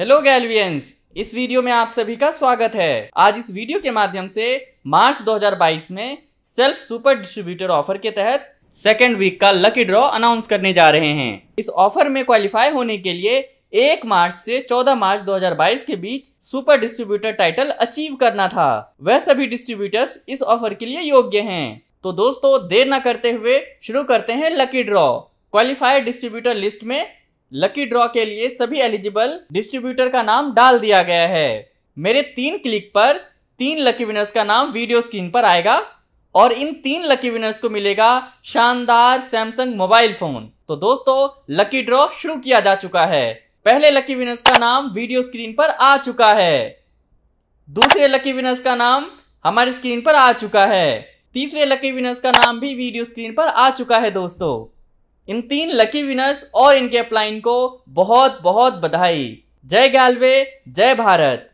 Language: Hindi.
हेलो गैलवियंस इस वीडियो में आप सभी का स्वागत है आज इस वीडियो के माध्यम से मार्च 2022 में सेल्फ सुपर डिस्ट्रीब्यूटर ऑफर के तहत सेकेंड वीक का लकी ड्रॉ अनाउंस करने जा रहे हैं इस ऑफर में क्वालिफाई होने के लिए एक मार्च से 14 मार्च 2022 के बीच सुपर डिस्ट्रीब्यूटर टाइटल अचीव करना था वह सभी डिस्ट्रीब्यूटर्स इस ऑफर के लिए योग्य हैं तो दोस्तों देर न करते हुए शुरू करते हैं lucky draw qualified distributor list में लकी ड्रॉ के लिए सभी एलिजिबल डिस्ट्रीब्यूटर का नाम डाल दिया गया है मेरे तीन क्लिक पर तीन लकी विनर्स का नाम वीडियो स्क्रीन पर आएगा और इन तीन लकी विनर्स को मिलेगा शानदार सैमसंग मोबाइल फोन तो दोस्तों लकी ड्रॉ शुरू किया जा चुका है पहले लकी विनर्स का नाम वीडियो स्क्रीन पर आ चुका है दूसरे लकी विनर्स का नाम हमारी स्क्रीन पर आ चुका है तीसरे लकी विनर्स का नाम भी वीडियो स्क्रीन पर आ चुका है दोस्तों इन तीन लकी विनर्स और इनके अपलाइन को बहुत बहुत बधाई जय गैलवे जय भारत